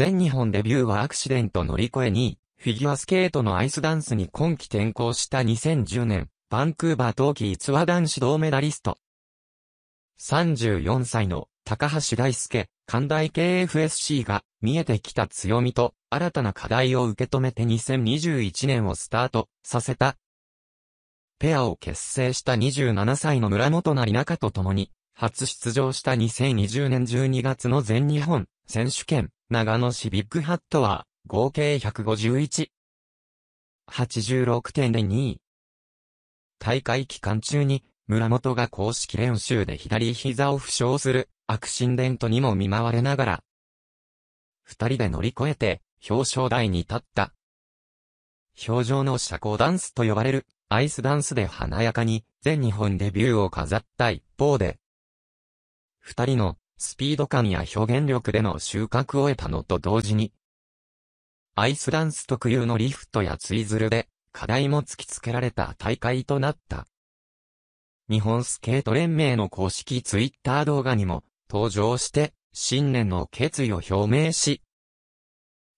全日本デビューはアクシデント乗り越え2位、フィギュアスケートのアイスダンスに今季転向した2010年、バンクーバー冬季逸話男子銅メダリスト。34歳の高橋大輔、関大 KFSC が見えてきた強みと新たな課題を受け止めて2021年をスタートさせた。ペアを結成した27歳の村本成中と共に初出場した2020年12月の全日本選手権、長野市ビッグハットは、合計151。86.02位。大会期間中に、村本が公式練習で左膝を負傷する、アクシンデントにも見舞われながら、二人で乗り越えて、表彰台に立った。表情の社交ダンスと呼ばれる、アイスダンスで華やかに、全日本デビューを飾った一方で、二人のスピード感や表現力での収穫を得たのと同時に、アイスダンス特有のリフトやツイズルで課題も突きつけられた大会となった。日本スケート連盟の公式ツイッター動画にも登場して新年の決意を表明し、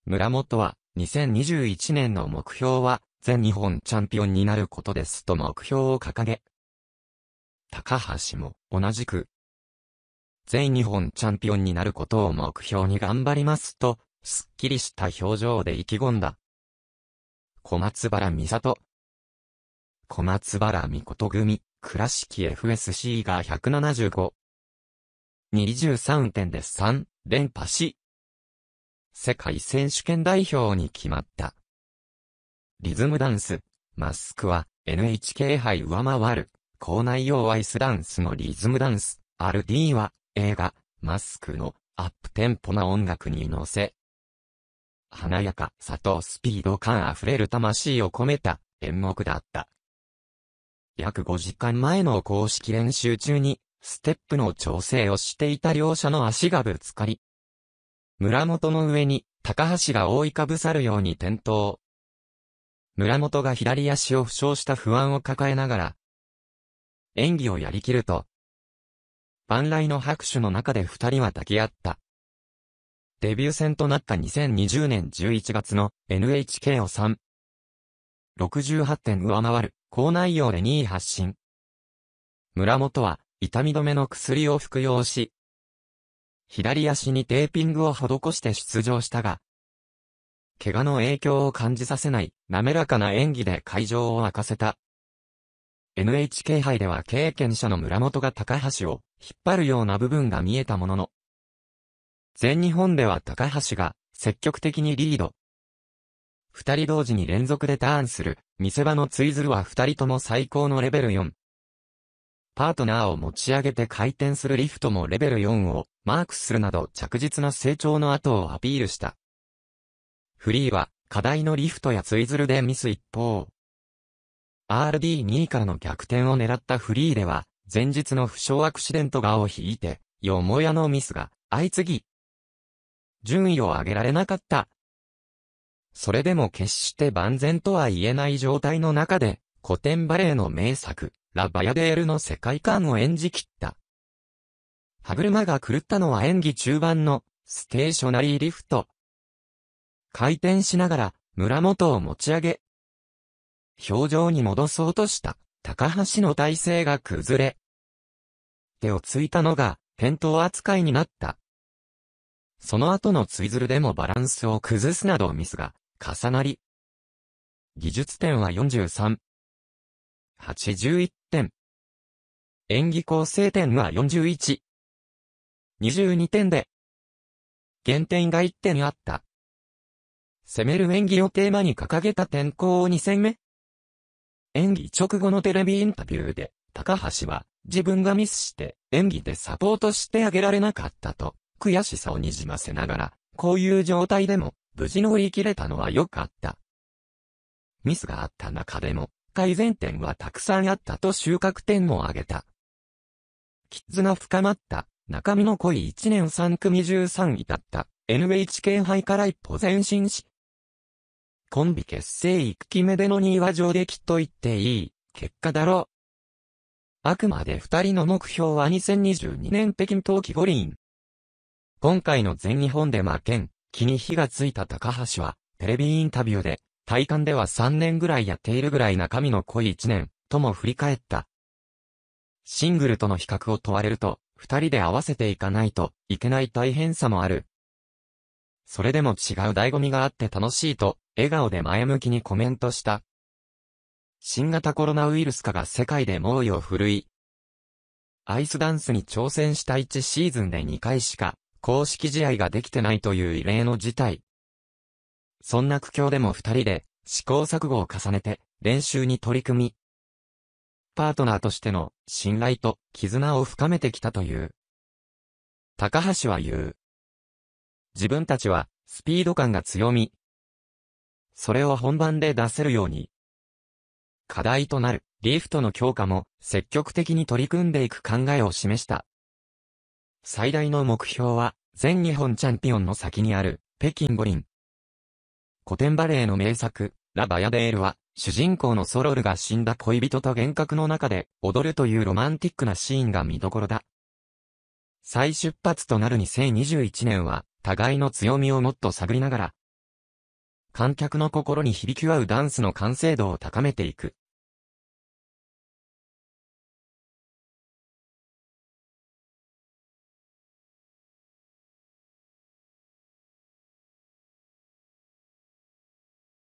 村本は2021年の目標は全日本チャンピオンになることですと目標を掲げ、高橋も同じく全日本チャンピオンになることを目標に頑張りますと、すっきりした表情で意気込んだ。小松原美里。小松原美琴組、倉敷 FSC が175。23.3連覇し、世界選手権代表に決まった。リズムダンス、マスクは NHK 杯上回る、校内用アイスダンスのリズムダンス、RD は映画、マスクのアップテンポな音楽に乗せ、華やかさとスピード感あふれる魂を込めた演目だった。約5時間前の公式練習中に、ステップの調整をしていた両者の足がぶつかり、村本の上に高橋が覆いかぶさるように転倒。村本が左足を負傷した不安を抱えながら、演技をやりきると、万来の拍手の中で二人は抱き合った。デビュー戦となった2020年11月の NHK を3。68点上回る、高内容で2位発進。村本は、痛み止めの薬を服用し、左足にテーピングを施して出場したが、怪我の影響を感じさせない滑らかな演技で会場を沸かせた。NHK 杯では経験者の村本が高橋を引っ張るような部分が見えたものの、全日本では高橋が積極的にリード。二人同時に連続でターンする見せ場のツイズルは二人とも最高のレベル4。パートナーを持ち上げて回転するリフトもレベル4をマークするなど着実な成長の後をアピールした。フリーは課題のリフトやツイズルでミス一方、RD2 位からの逆転を狙ったフリーでは、前日の負傷アクシデントがを引いて、よもやのミスが、相次ぎ、順位を上げられなかった。それでも決して万全とは言えない状態の中で、古典バレエの名作、ラ・バヤデールの世界観を演じ切った。歯車が狂ったのは演技中盤の、ステーショナリーリフト。回転しながら、村元を持ち上げ、表情に戻そうとした、高橋の体勢が崩れ、手をついたのが、転倒扱いになった。その後のツイズルでもバランスを崩すなどミスが、重なり。技術点は43。81点。演技構成点は41。22点で。減点が1点あった。攻める演技をテーマに掲げた転校を2戦目演技直後のテレビインタビューで、高橋は自分がミスして演技でサポートしてあげられなかったと、悔しさをにじませながら、こういう状態でも無事乗り切れたのは良かった。ミスがあった中でも、改善点はたくさんあったと収穫点も挙げた。キッズが深まった、中身の濃い1年3組13位だった、NHK 杯から一歩前進し、コンビ結成く期目での2話上出来と言っていい、結果だろ。あくまで二人の目標は2022年北京冬季五輪。今回の全日本で負けん、気に火がついた高橋は、テレビインタビューで、体感では3年ぐらいやっているぐらい中身の濃い1年、とも振り返った。シングルとの比較を問われると、二人で合わせていかないといけない大変さもある。それでも違う醍醐味があって楽しいと、笑顔で前向きにコメントした。新型コロナウイルス化が世界で猛威を振るい、アイスダンスに挑戦した1シーズンで2回しか、公式試合ができてないという異例の事態。そんな苦境でも2人で、試行錯誤を重ねて、練習に取り組み、パートナーとしての信頼と絆を深めてきたという。高橋は言う。自分たちは、スピード感が強み。それを本番で出せるように。課題となる、リフトの強化も、積極的に取り組んでいく考えを示した。最大の目標は、全日本チャンピオンの先にある、北京五輪。古典バレエの名作、ラ・バヤデールは、主人公のソロルが死んだ恋人と幻覚の中で踊るというロマンティックなシーンが見どころだ。再出発となる2021年は、互いの強みをもっと探りながら、観客の心に響き合うダンスの完成度を高めていく。